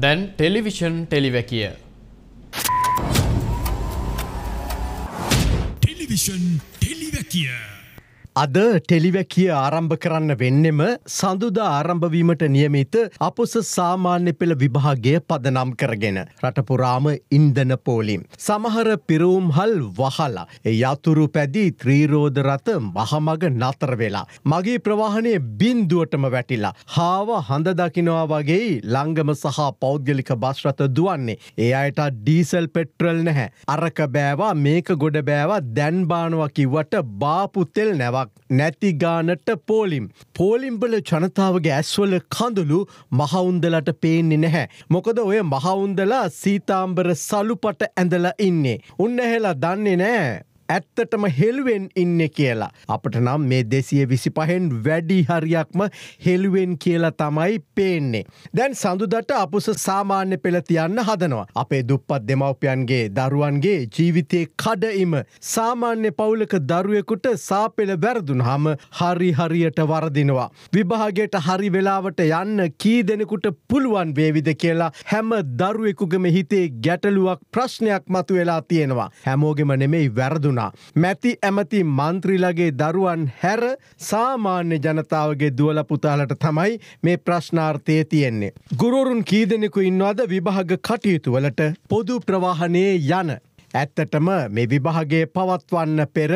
then television televakia. Television televakia. අද ටෙලිවැකිය ආරම්භ කරන්න වෙන්නෙම සඳුදා ආරම්භවීමට නියමිත අපොස සාමාන්‍ය පෙළ විභාගය පදනම් කරගෙන. රටපුරාම ඉන්දන පෝලිම්. සමහර පිරූම්හල් වහලා. යතුරු පැදී ත්‍රීරෝධ රත මහමග නතර වෙලා. මගේ ප්‍රවාහනය බින්දුවටම වැටිලා. හාව හඳ දකිනවා වගේ ලංගම සහ පෞද්ගලික බස්රත දුවන්නේ. ඒ අයට ඩීසල් පෙට්‍රල් නැහැ. අරක බෑවා මේක ගොඩ බෑවා දැන්බානවා කිව්වට බාපුත්තෙල් නැවා. වතාවක් නැති ගානට පෝලිම්. පෝලිම්බල ජනතාවගේ ඇස්වල කඳුළු මහවුන්දලට පේන්නේ නැහැ. මොකද ඔය මහවුන්දලා සීතාම්බර සලුපට ඇඳලා ඉන්නේ. උන්නහෙලා දන්නේ නෑ ඇත්තටම හෙළුවෙන් ඉන්න කියලා. අපට නම් මේ දෙසිය විසි පහෙන් වැඩි හරියක්ම හෙළුවෙන් කියලා තමයි පේන්නේ. දැන් සඳුදට අපුස සාමාන්‍ය පෙළතියන්න හදනවා. අපේ දුප්පත් දෙමවපියන්ගේ දරුවන්ගේ ජීවිතය කඩඉම. සාමාන්‍ය පවුලක දරුවෙකුට සාපෙළ වැරදුන් හම හරි හරියට වරදිනවා. විභාගයට හරි වෙලාවට යන්න කී දෙනෙකුට පුළුවන් වේවිද කියලා හැම දරුවෙකුගම හිතේ ගැටලුවක් ප්‍රශ්නයක් මතු වෙලා තියෙනවා. හැමෝගෙම නෙමෙයි වැරදුනා. වුණා. මැති ඇමති මන්ත්‍රීලගේ දරුවන් හැර සාමාන්‍ය ජනතාවගේ දුවල පුතාලට තමයි මේ ප්‍රශ්නාර්ථය තියෙන්නේ. ගුරුරුන් කීදෙනෙකු ඉන්නවාද විභාග කටයුතුවලට පොදු ප්‍රවාහනයේ යන ඇත්තටම මේ විභාගේ පවත්වන්න පෙර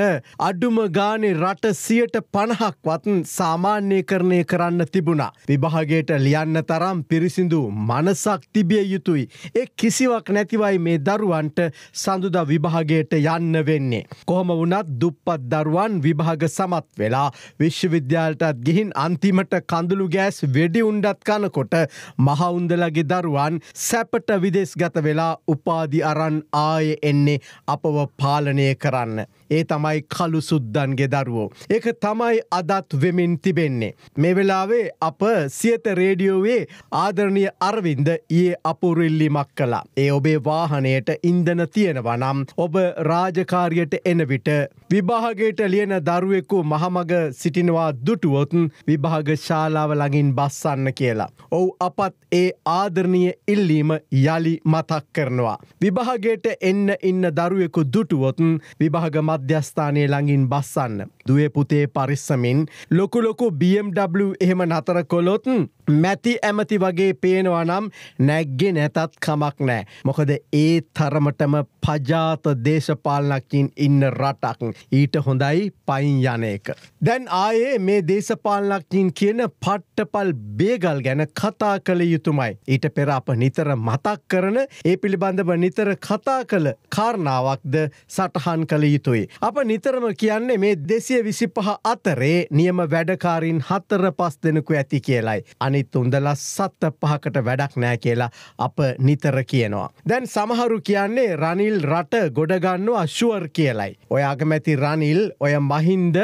අඩුම ගානෙ රට සියට පණහක්වත් සාමාන්‍යය කරණය කරන්න තිබුණා. විභාගයට ලියන්න තරම් පිරිසිදු මනසක් තිබිය යුතුයි. එ කිසිවක් නැතිවයි මේ දරුවන්ට සඳුද විභාගයට යන්න වෙන්නේ. කොහොම වුණත් දුප්පත් දරුවන් විභාග සමත් වෙලා විශ්වවිද්‍යාලටත් ගිහින් අන්තිමට කඳුළු ගෑස් වෙඩි උන්ඩත් කනකොට මහවුන්දලගේ දරුවන් සැපට විදෙස් ගත වෙලා උපාදි අරන් ආය එන්න තියෙන්නේ අපව පාලනය කරන්න. ඒ තමයි කළු සුද්දන්ගේ දරුවෝ. ඒක තමයි අදත් වෙමින් තිබෙන්නේ. මේ වෙලාවේ අප සියත රේඩියෝවේ ආදරණය අරවින්ද ඒ අපුරල්ලිමක් කලා. ඒ ඔබේ වාහනයට ඉන්දන තියෙනවා නම් ඔබ රාජකාරියට එන විට විභාගයට ලියන දරුවෙකු මහමග සිටිනවා දුටුවොතුන් විභාග ශාලාව ළඟින් බස්සන්න කියලා. ඔවු අපත් ඒ ආදරණය ඉල්ලීම යළි මතක් කරනවා. විභාගයට එන්න ඉන්න දරුවෙකු දුටුවොතුන් විභාග මත මධ්‍යස්ථානය ළඟින් බස්සන්න. දුවේ පුතේ පරිස්සමින් ලොකුලොකු BMW එහෙම නතර කොලොතුන් මැති ඇමති වගේ පේනවා නම් නැග්ගෙ නැතත් කමක් නෑ. මොකද ඒ තරමටම පජාත දේශපාලනක්කින් ඉන්න රටක්. ඊට හොඳයි පයින් යන එක. දැන් ආයේ මේ දේශපාලනක්කින් කියන පට්ටපල් බේගල් ගැන කතා කළ යුතුමයි. ඊට පෙර අප නිතර මතක් කරන ඒ පිළිබඳව නිතර කතා කළ කාරණාවක්ද සටහන් කළ යුතුයි. අප නිතරම කියන්නේ මේ දෙසිය විසි පහ අතරේ නියම වැඩකාරින් හත්තර පස් දෙනකු ඇති කියලයි. අනි අනිත් උන්දලා සත්ත පහකට වැඩක් නෑ කියලා අප නිතර කියනවා. දැන් සමහරු කියන්නේ රනිල් රට ගොඩගන්නු අශුවර් කියලයි. ඔය අගමැති රනිල් ඔය මහින්ද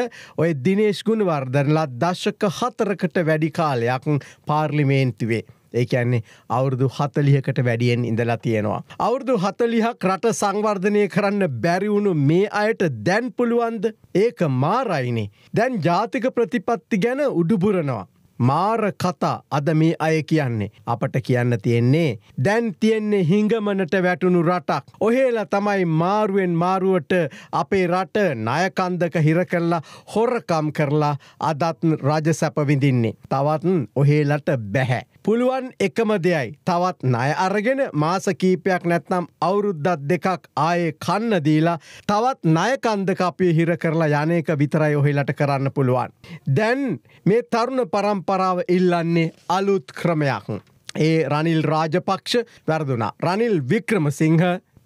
ඔය දිනේශ්ගුණ වර්ධනලා දශක හතරකට වැඩි කාලයක් පාර්ලිමේන්තුවේ. ඒකන්නේ අවුරුදු හතලිහකට වැඩියෙන් ඉඳලා තියෙනවා. අවුරුදු හතලිහක් රට සංවර්ධනය කරන්න බැරිවුණු මේ අයට දැන් පුළුවන්ද ඒක මාරයිනේ. දැන් ජාතික ප්‍රතිපත්ති ගැන උඩුබුරනවා. මාර කතා අද මේ අය කියන්නේ. අපට කියන්න තියෙන්නේ. දැන් තියෙන්නේ හිංගමනට වැටුණු රටක්. ඔහේලා තමයි මාරුවෙන් මාරුවට අපේ රට නයකන්දක හිර කරලා හොරකම් කරලා අදත් රජ සැපවිඳින්නේ. තවත් ඔහේලට බැහැ. පුළුවන් එකම දෙයයි. තවත් නය අරගෙන මාස කීපයක් නැත්නම් අවුරුද්දත් දෙකක් ආයේ කන්නදීලා තවත් නයකන්දක අපේ හිර කරලා යන එක විතරයි ඔහෙලට කරන්න පුළුවන්. දැන් මේ තරුණ පරම්ප පරම්පරාව ඉල්ලන්නේ අලුත් ක්‍රමයක්. ඒ රනිල් රාජපක්ෂ වැරදුනා. රනිල් වික්‍රම සිංහ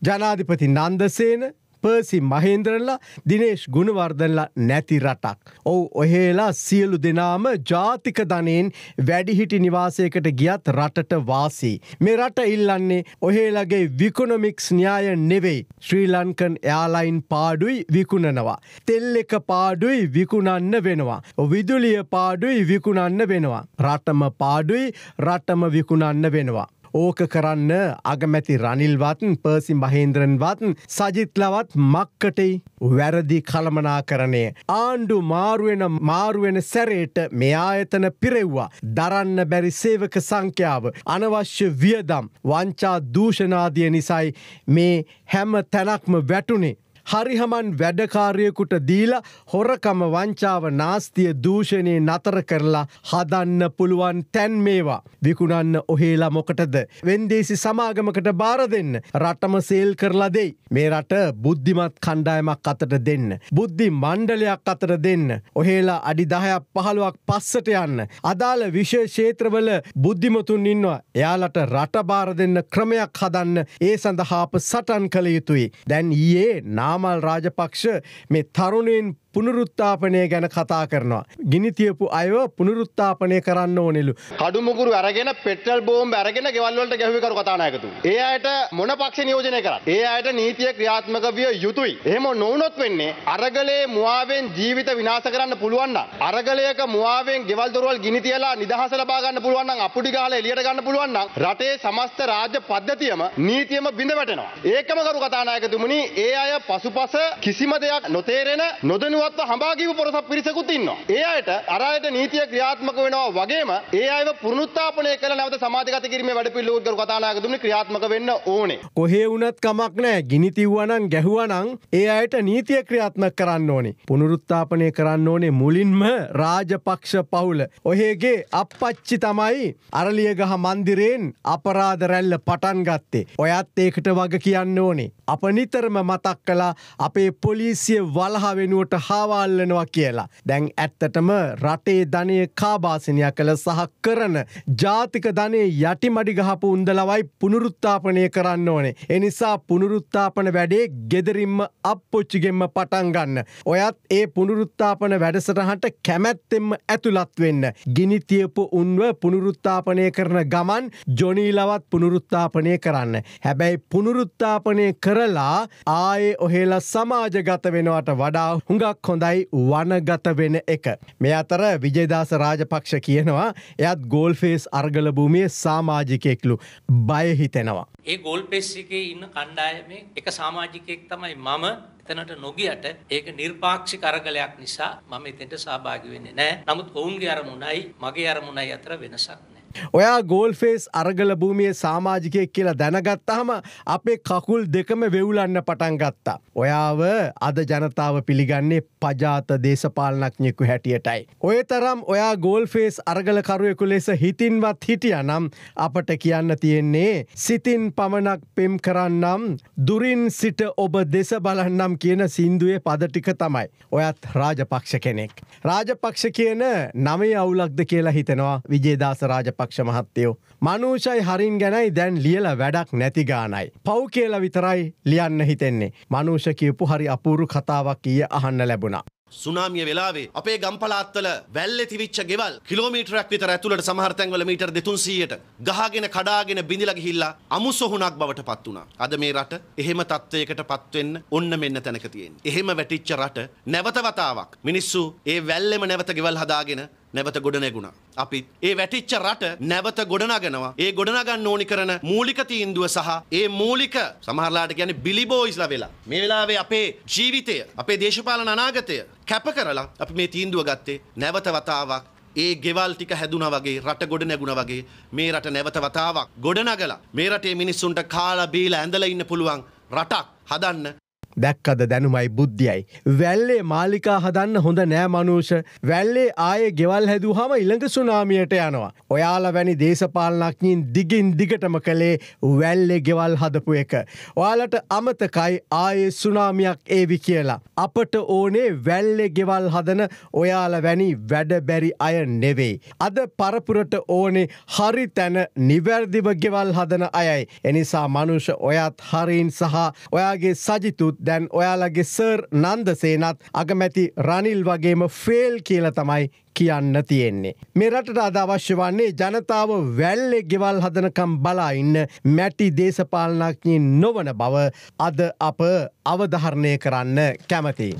ජනාධිපති නන්දසේන පර්සි මහේන්ද්‍රන්ලා දිනේශ් ගුණවර්ධනලා නැති රටක්. ඔවු ඔහේලා සියලු දෙනාම ජාතික ධනයෙන් වැඩිහිටි නිවාසයකට ගියත් රටට වාසී. මේ රට ඉල්ලන්නේ ඔහේලගේ විකොනොමික්ස් න්‍යාය නෙවෙයි. ශ්‍රී ලංකන් එයාලයින් පාඩුයි විකුණනවා. තෙල් එක පාඩුයි විකුණන්න වෙනවා. විදුලිය පාඩුයි විකුණන්න වෙනවා. රටම පාඩුයි රටම විකුණන්න වෙනවා. ඕක කරන්න අගමැති රනිල්වත්න් පර්සි මහේන්ද්‍රන්වත්න් සජිත්ලවත් මක්කටයි වැරදි කළමනා කරණය. ආණ්ඩු මාරුවෙන මාරුවෙන සැරේට මෙයා එතන පිරෙව්වා. දරන්න බැරි සේවක සංඛ්‍යාව. අනවශ්‍ය වියදම් වංචා දූෂණාදිය නිසයි මේ හැම තැනක්ම වැටුණේ හරිහමන් වැඩකාරයකුට දීලා හොරකම වංචාව නාස්තිය දූෂණය නතර කරලා හදන්න පුළුවන් තැන් මේවා. විකුණන්න ඔහේලා මොකටද. වෙන්දේසි සමාගමකට බාර දෙන්න. රටම සේල් කරලා දෙයි. මේ රට බුද්ධිමත් කණ්ඩායමක් අතට දෙන්න. බුද්ධි මණ්ඩලයක් අතට දෙන්න. ඔහේලා අඩි දහයක් පහළුවක් පස්සට යන්න. අදාළ විශෂ ෂේත්‍රවල බුද්ධිමතුන් ඉන්නවා. එයාලට රට බාර දෙන්න ක්‍රමයක් හදන්න ඒ සඳහාප සටන් කළ යුතුයි. දැන් ඒ නා සාමල් රාජපක්ෂ මේ තරුණයෙන් පුනරුත්තාපනය ගැන කතා කරනවා. ගිනිතියපු අයව පුනරුත්තාපනය කරන්න ඕනෙලු. කඩුමුකුරු අරගෙන පෙටල් බෝම් ඇරගෙන ගෙවල්වලට ගැහිකර කතානායකතු. ඒ අයට මොන පක්ෂ නියෝජනය කරත්. ඒ අයට නීතිය ක්‍රියාත්මක විය යුතුයි. එහෙම නොවනොත් වෙන්නේ අරගලේ මුවාවෙන් ජීවිත විනාශ කරන්න පුළුවන් නම් අරගලයක මුවාවෙන් ගෙවල් දොරවල් ගිනි තියලා නිදහස ලබා ගන්න පුළුවන් නම් අපුඩි ගහලා එළියට ගන්න පුළුවන් නම් රටේ සමස්ත රාජ්‍ය පද්ධතියම නීතියම බිඳ වැටෙනවා. ඒකම කරු කතානායකතුමනි ඒ අය පසුපස කිසිම දෙයක් නොතේරෙන නොදනුවත් ශක්තිමත්ව හඹාගීව පොරසක් පිරිසකුත් ඉන්නවා. ඒ අයට අර අයට නීතිය ක්‍රියාත්මක වෙනවා වගේම ඒ අයව පුනරුත්ථාපනය කළ නැවත සමාජගත කිරීමේ වැඩපිළිවෙළ උද්ගල කතානායකතුමනි ක්‍රියාත්මක වෙන්න ඕනේ. කොහේ වුණත් කමක් නැහැ. ගිනි තිව්වනම් ගැහුවනම් ඒ අයට නීතිය ක්‍රියාත්මක කරන්න ඕනේ. පුනරුත්ථාපනය කරන්න ඕනේ මුලින්ම රාජපක්ෂ පවුල. ඔහේගේ අපච්චි තමයි අරලියගහ මන්දිරයෙන් අපරාධ රැල්ල පටන් ගත්තේ. ඔයත් ඒකට වග කියන්න ඕනේ. අප නිතරම මතක් කලා අපේ පොලිසිය වලහා වෙනුවට හාවල්ලනවා කියලා. දැන් ඇත්තටම රටේ ධනය කාබාසිනයක් කළ සහ කරන ජාතික ධනේ යටිමඩි ගහපු උන්දලවයි පුනරුත්තාපනය කරන්න ඕනේ. එනිසා පුනරුත්තාපන වැඩේ ගෙදරින්ම අපපොච්චිගෙන්ම පටන්ගන්න. ඔයත් ඒ පුනරුත්තාපන වැඩසටහට කැමැත්තෙම ඇතුළත් වෙන්න. ගිනිතියපු උන්ව පුනරුත්තාපනය කරන ගමන් ජොනීලවත් පුනරුත්තාපනය කරන්න. හැබැයි පුනරුත්තාපනය කර කරලා ආයේ ඔහෙලා සමාජගත වෙනවට වඩා හුඟක් හොඳයි වනගත වෙන එක. මේ අතර විජේදාස රාජපක්ෂ කියනවා එයත් ගෝල්ෆේස් අර්ගලභූමිය සාමාජිකයෙක්ලු බයහිතෙනවා. ඒ ගෝල්පෙස්සිකේ ඉන්න කණ්ඩායමේ එක සාමාජිකයෙක් තමයි මම එතනට නොගියට ඒක නිර්පාක්ෂික අරගලයක් නිසා මම එතෙන්ට සහභාගි වෙන්නේ නැහැ. නමුත් ඔවුන්ගේ අරමුණයි මගේ අරමුණයි අතර වෙනසක් ඔයා ගෝල්ෆේස් අරගල භූමිය සාමාජිකයෙක් කියලා දැනගත්තාහම අපේ කකුල් දෙකම වෙවුලන්න පටන් ගත්තා. ඔයාව අද ජනතාව පිළිගන්නේ පජාත දේශපාලනක්ඥෙකු හැටියටයි. ඔය තරම් ඔයා ගෝල්ෆේස් අරගලකරුවෙකු ලෙස හිතින්වත් හිටිය නම් අපට කියන්න තියෙන්නේ සිතින් පමණක් පෙම් කරන්නම් දුරින් සිට ඔබ දෙස බලන්නම් කියන සින්දුවේ පදටික තමයි. ඔයත් රාජපක්ෂ කෙනෙක්. රාජපක්ෂ කියන නමේ අවුලක්ද කියලා හිතෙනවා විජේදාස රාජපක්ෂ රාජපක්ෂ මහත්තයෝ. මනූෂයි හරින් ගැනයි දැන් ලියල වැඩක් නැති ගානයි. පව් කියල විතරයි ලියන්න හිතෙන්නේ. මනූෂ කියපු හරි අපූරු කතාවක් ඊය අහන්න ලැබුණා. සුනාමිය වෙලාවේ අපේ ගම්පලාත්වල වැල්ල තිවිච්ච ගෙවල් කිලෝමීටරක් විතර ඇතුළට සමහරතැන්වල මීටර් 200ට ගහගෙන කඩාගෙන බිඳිලා ගිහිල්ලා අමු සොහුණක් බවට පත් වුණා. අද මේ රට එහෙම තත්වයකට පත් වෙන්න ඔන්න මෙන්න තැනක තියෙන්නේ. එහෙම වැටිච්ච රට නැවත වතාවක් මිනිස්සු ඒ වැල්ලෙම නැවත ගෙවල් හදාගෙන නැවත ගොඩනැගුණා. අපි ඒ වැටිච්ච රට නැවත ගොඩනගනවා. ඒ ගොඩනගන්න ඕනි කරන මූලික තීන්දුව සහ ඒ මූලික සමහරලාට කියන්නේ බිලි බෝයිස්ලා වෙලා. මේ වෙලාවේ අපේ ජීවිතය, අපේ දේශපාලන අනාගතය කැප කරලා අපි මේ තීන්දුව ගත්තේ නැවත වතාවක් ඒ ගෙවල් ටික හැදුනා වගේ රට ගොඩ නැගුණා වගේ මේ රට නැවත වතාවක් ගොඩනගලා මේ රටේ මිනිස්සුන්ට කාලා බීලා ඇඳලා ඉන්න පුළුවන් රටක් හදන්න දැක්කද දැනුමයි බුද්ධියයි. වැල්ලේ මාලිකා හදන්න හොඳ නෑ මනූෂ වැල්ලේ ආයේ ගෙවල් හැදූ හම ඉළඟ සුනාමියට යනවා. ඔයාල වැනි දේශපාලනක්ඥින් දිගින් දිගටම කළේ වැල්ලෙ ගෙවල් හදපු එක. ඔයාලට අමතකයි ආයේ සුනාමියක් ඒවි කියලා. අපට ඕනේ වැල්ලෙ ගෙවල් හදන ඔයාල වැනි වැඩබැරි අය නෙවෙයි. අද පරපුරට ඕනේ හරි තැන නිවැරදිව ගෙවල් හදන අයයි. එනිසා මනුෂ ඔයත් හරින් සහ ඔයාගේ සජිතුත් දැන් ඔයාලගේ සර් නන්දසේනත් අගමැති රනිල් වගේම ෆෙල් කියල තමයි කියන්න තියෙන්නේ. මෙරටට අද අවශ්‍ය වන්නේ ජනතාව වැල්ලෙ ගෙවල් හදනකම් බලාඉන්න මැටි දේශපාලනඥින් නොවන බව අද අප අවධහරණය කරන්න කැමති.